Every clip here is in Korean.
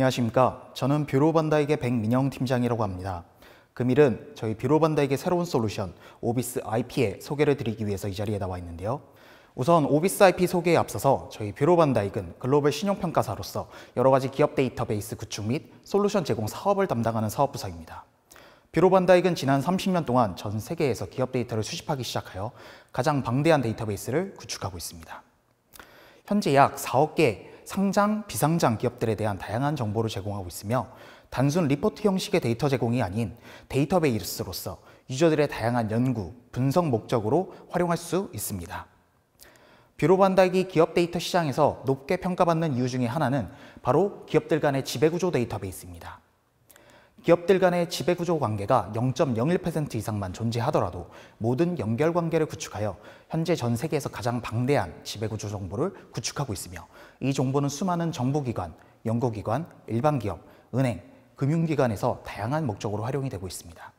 안녕하십니까. 저는 뷰로반다익게 백민영 팀장이라고 합니다. 금일은 그 저희 뷰로반다익게 새로운 솔루션 오비스 IP의 소개를 드리기 위해서 이 자리에 나와 있는데요. 우선 오비스 IP 소개에 앞서서 저희 뷰로반다익은 글로벌 신용평가사로서 여러 가지 기업 데이터베이스 구축 및 솔루션 제공 사업을 담당하는 사업부서입니다. 뷰로반다익은 지난 30년 동안 전 세계에서 기업 데이터를 수집하기 시작하여 가장 방대한 데이터베이스를 구축하고 있습니다. 현재 약 4억 개의 상장, 비상장 기업들에 대한 다양한 정보를 제공하고 있으며 단순 리포트 형식의 데이터 제공이 아닌 데이터베이스로서 유저들의 다양한 연구, 분석 목적으로 활용할 수 있습니다. 뷰로 반닥이 기업 데이터 시장에서 높게 평가받는 이유 중의 하나는 바로 기업들 간의 지배구조 데이터베이스입니다. 기업들 간의 지배구조 관계가 0.01% 이상만 존재하더라도 모든 연결관계를 구축하여 현재 전 세계에서 가장 방대한 지배구조 정보를 구축하고 있으며 이 정보는 수많은 정부기관, 연구기관, 일반기업, 은행, 금융기관에서 다양한 목적으로 활용이 되고 있습니다.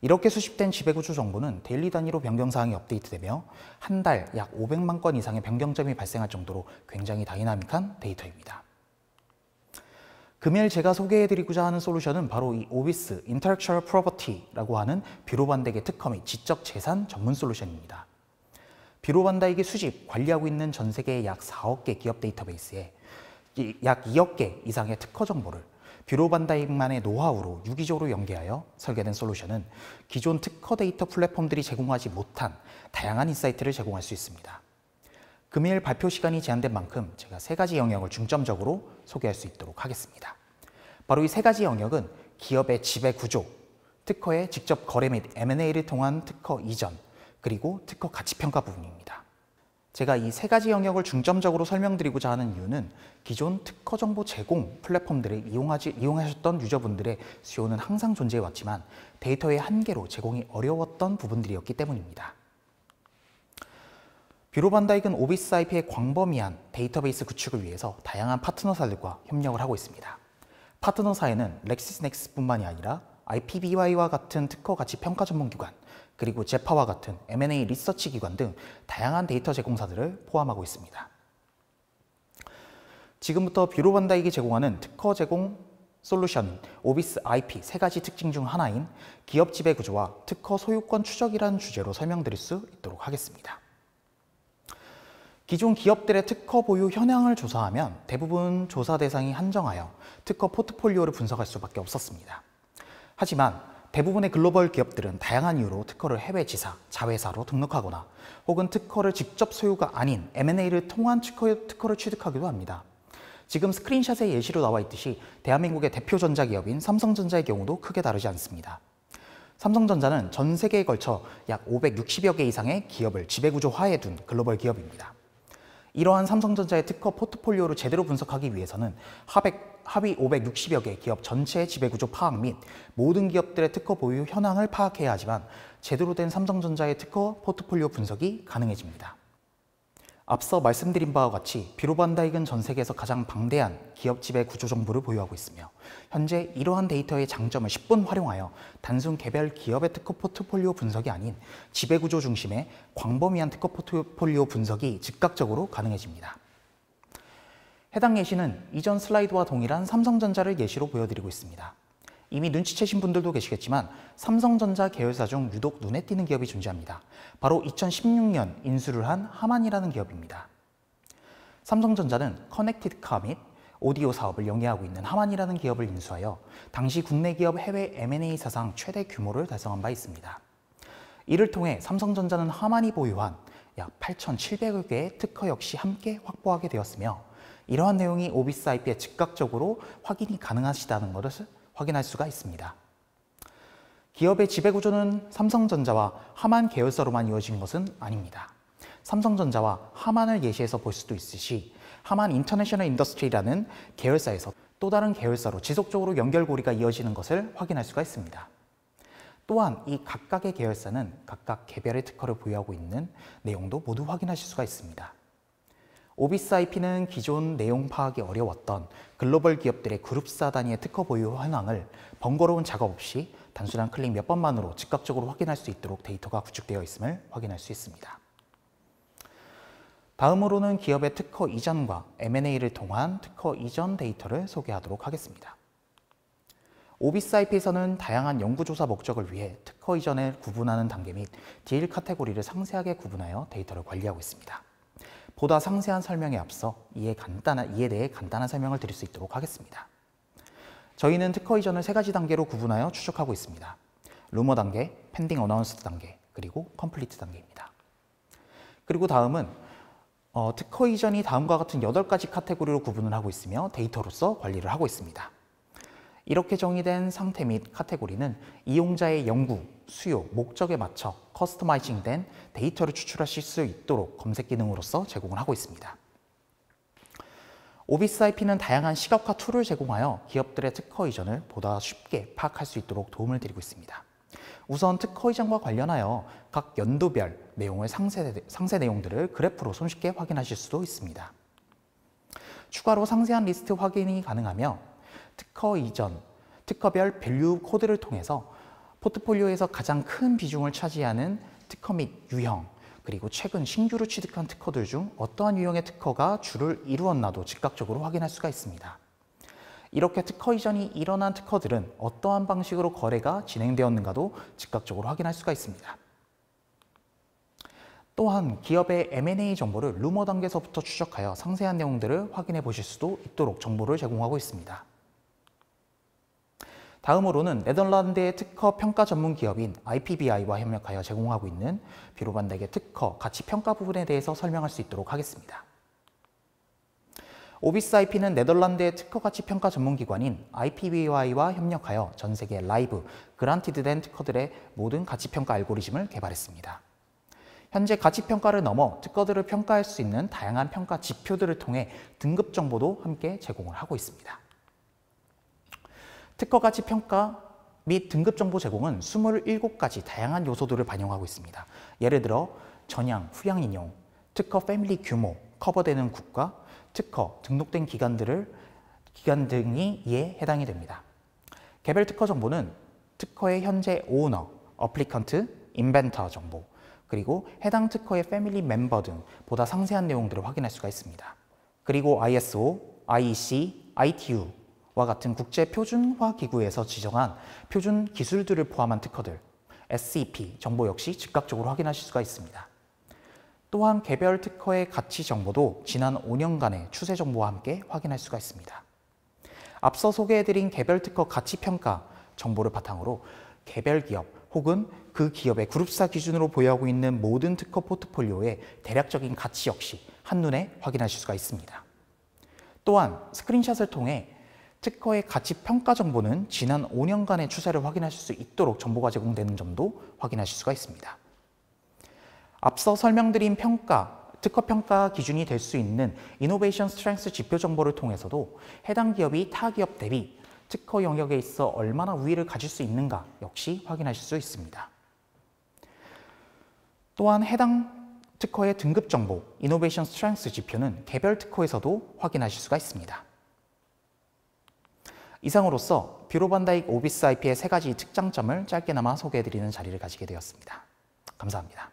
이렇게 수집된 지배구조 정보는 데일리 단위로 변경사항이 업데이트되며 한 달 약 500만 건 이상의 변경점이 발생할 정도로 굉장히 다이나믹한 데이터입니다. 금일 제가 소개해드리고자 하는 솔루션은 바로 이 오비스 인터랙츄얼 프로버티라고 하는 비로반덱의 특허 및 지적 재산 전문 솔루션입니다. 비로반다익이 수집, 관리하고 있는 전 세계의 약 4억 개 기업 데이터베이스에 약 2억 개 이상의 특허 정보를 비로반다익만의 노하우로 유기적으로 연계하여 설계된 솔루션은 기존 특허 데이터 플랫폼들이 제공하지 못한 다양한 인사이트를 제공할 수 있습니다. 금일 발표 시간이 제한된 만큼 제가 세 가지 영역을 중점적으로 소개할 수 있도록 하겠습니다. 바로 이 세 가지 영역은 기업의 지배 구조, 특허의 직접 거래 및 M&A를 통한 특허 이전, 그리고 특허 가치평가 부분입니다. 제가 이 세 가지 영역을 중점적으로 설명드리고자 하는 이유는 기존 특허 정보 제공 플랫폼들을 이용하지, 이용하셨던 유저분들의 수요는 항상 존재해왔지만 데이터의 한계로 제공이 어려웠던 부분들이었기 때문입니다. 뷰로 반다익은 오비스 IP의 광범위한 데이터베이스 구축을 위해서 다양한 파트너사들과 협력을 하고 있습니다. 파트너사에는 렉시스넥스뿐만이 아니라 IPBY와 같은 특허 가치 평가 전문 기관, 그리고 제파와 같은 M&A 리서치 기관 등 다양한 데이터 제공사들을 포함하고 있습니다. 지금부터 뷰로반다이기 제공하는 특허 제공 솔루션 오비스 IP 세 가지 특징 중 하나인 기업 지배 구조와 특허 소유권 추적이라는 주제로 설명드릴 수 있도록 하겠습니다. 기존 기업들의 특허 보유 현황을 조사하면 대부분 조사 대상이 한정하여 특허 포트폴리오를 분석할 수밖에 없었습니다. 하지만 대부분의 글로벌 기업들은 다양한 이유로 특허를 해외 지사, 자회사로 등록하거나 혹은 특허를 직접 소유가 아닌 M&A를 통한 특허, 를 취득하기도 합니다. 지금 스크린샷의 예시로 나와 있듯이 대한민국의 대표 전자기업인 삼성전자의 경우도 크게 다르지 않습니다. 삼성전자는 전 세계에 걸쳐 약 560여 개 이상의 기업을 지배구조화해 둔 글로벌 기업입니다. 이러한 삼성전자의 특허 포트폴리오를 제대로 분석하기 위해서는 하백 하위 560여 개 기업 전체 지배구조 파악 및 모든 기업들의 특허 보유 현황을 파악해야 하지만 제대로 된 삼성전자의 특허 포트폴리오 분석이 가능해집니다. 앞서 말씀드린 바와 같이 비로반다익은 전 세계에서 가장 방대한 기업 지배 구조 정보를 보유하고 있으며 현재 이러한 데이터의 장점을 10분 활용하여 단순 개별 기업의 특허 포트폴리오 분석이 아닌 지배 구조 중심의 광범위한 특허 포트폴리오 분석이 즉각적으로 가능해집니다. 해당 예시는 이전 슬라이드와 동일한 삼성전자를 예시로 보여드리고 있습니다. 이미 눈치채신 분들도 계시겠지만 삼성전자 계열사 중 유독 눈에 띄는 기업이 존재합니다. 바로 2016년 인수를 한 하만이라는 기업입니다. 삼성전자는 커넥티드카 및 오디오 사업을 영위하고 있는 하만이라는 기업을 인수하여 당시 국내 기업 해외 M&A 사상 최대 규모를 달성한 바 있습니다. 이를 통해 삼성전자는 하만이 보유한 약 8,700여 개의 특허 역시 함께 확보하게 되었으며 이러한 내용이 오비스 IP에 즉각적으로 확인이 가능하시다는 것을 확인할 수가 있습니다. 기업의 지배구조는 삼성전자와 하만 계열사로만 이어진 것은 아닙니다. 삼성전자와 하만을 예시해서 볼 수도 있으시 하만 인터내셔널 인더스트리라는 계열사에서 또 다른 계열사로 지속적으로 연결고리가 이어지는 것을 확인할 수가 있습니다. 또한 이 각각의 계열사는 각각 개별의 특허를 보유하고 있는 내용도 모두 확인하실 수가 있습니다. 오비스 IP는 기존 내용 파악이 어려웠던 글로벌 기업들의 그룹사 단위의 특허 보유 현황을 번거로운 작업 없이 단순한 클릭 몇 번만으로 즉각적으로 확인할 수 있도록 데이터가 구축되어 있음을 확인할 수 있습니다. 다음으로는 기업의 특허 이전과 M&A를 통한 특허 이전 데이터를 소개하도록 하겠습니다. 오비스 IP에서는 다양한 연구조사 목적을 위해 특허 이전을 구분하는 단계 및딜 카테고리를 상세하게 구분하여 데이터를 관리하고 있습니다. 보다 상세한 설명에 앞서 이에 간단한 이에 대해 간단한 설명을 드릴 수 있도록 하겠습니다. 저희는 특허 이전을 세 가지 단계로 구분하여 추적하고 있습니다. 루머 단계, 펜딩 어나운스 단계, 그리고 컴플리트 단계입니다. 그리고 다음은 어, 특허 이전이 다음과 같은 8가지 카테고리로 구분을 하고 있으며 데이터로서 관리를 하고 있습니다. 이렇게 정의된 상태 및 카테고리는 이용자의 연구, 수요, 목적에 맞춰 커스터마이징된 데이터를 추출하실 수 있도록 검색 기능으로서 제공을 하고 있습니다. 오비스 IP는 다양한 시각화 툴을 제공하여 기업들의 특허 이전을 보다 쉽게 파악할 수 있도록 도움을 드리고 있습니다. 우선 특허 이전과 관련하여 각 연도별 내용을 상세, 상세 내용들을 그래프로 손쉽게 확인하실 수도 있습니다. 추가로 상세한 리스트 확인이 가능하며 특허 이전, 특허별 밸류 코드를 통해서 포트폴리오에서 가장 큰 비중을 차지하는 특허 및 유형, 그리고 최근 신규로 취득한 특허들 중 어떠한 유형의 특허가 주를 이루었나도 즉각적으로 확인할 수가 있습니다. 이렇게 특허 이전이 일어난 특허들은 어떠한 방식으로 거래가 진행되었는가도 즉각적으로 확인할 수가 있습니다. 또한 기업의 M&A 정보를 루머 단계에서부터 추적하여 상세한 내용들을 확인해 보실 수도 있도록 정보를 제공하고 있습니다. 다음으로는 네덜란드의 특허 평가 전문 기업인 IPBI와 협력하여 제공하고 있는 비로반덱의 특허 가치 평가 부분에 대해서 설명할 수 있도록 하겠습니다. 오비스 IP는 네덜란드의 특허 가치 평가 전문 기관인 IPBI와 협력하여 전 세계 라이브, 그란티드된 특허들의 모든 가치 평가 알고리즘을 개발했습니다. 현재 가치 평가를 넘어 특허들을 평가할 수 있는 다양한 평가 지표들을 통해 등급 정보도 함께 제공을 하고 있습니다. 특허 가치 평가 및 등급 정보 제공은 27가지 다양한 요소들을 반영하고 있습니다. 예를 들어 전향, 후향 인용, 특허 패밀리 규모, 커버되는 국가, 특허, 등록된 기관들을 기관 등이 이에 해당이 됩니다. 개별 특허 정보는 특허의 현재 오너, 어플리컨트, 인벤터 정보, 그리고 해당 특허의 패밀리 멤버 등 보다 상세한 내용들을 확인할 수가 있습니다. 그리고 ISO, IEC, ITU 와 같은 국제 표준화 기구에서 지정한 표준 기술들을 포함한 특허들 SCP e 정보 역시 즉각적으로 확인하실 수가 있습니다. 또한 개별 특허의 가치 정보도 지난 5년간의 추세 정보와 함께 확인할 수가 있습니다. 앞서 소개해드린 개별 특허 가치 평가 정보를 바탕으로 개별 기업 혹은 그 기업의 그룹사 기준으로 보유하고 있는 모든 특허 포트폴리오의 대략적인 가치 역시 한눈에 확인하실 수가 있습니다. 또한 스크린샷을 통해 특허의 가치 평가 정보는 지난 5년간의 추세를 확인하실 수 있도록 정보가 제공되는 점도 확인하실 수가 있습니다. 앞서 설명드린 평가, 특허 평가 기준이 될 수 있는 이노베이션 스트렝스 지표 정보를 통해서도 해당 기업이 타 기업 대비 특허 영역에 있어 얼마나 우위를 가질 수 있는가 역시 확인하실 수 있습니다. 또한 해당 특허의 등급 정보, 이노베이션 스트렝스 지표는 개별 특허에서도 확인하실 수가 있습니다. 이상으로서 뷰로반다익 오비스 IP의 세 가지 특장점을 짧게나마 소개해드리는 자리를 가지게 되었습니다. 감사합니다.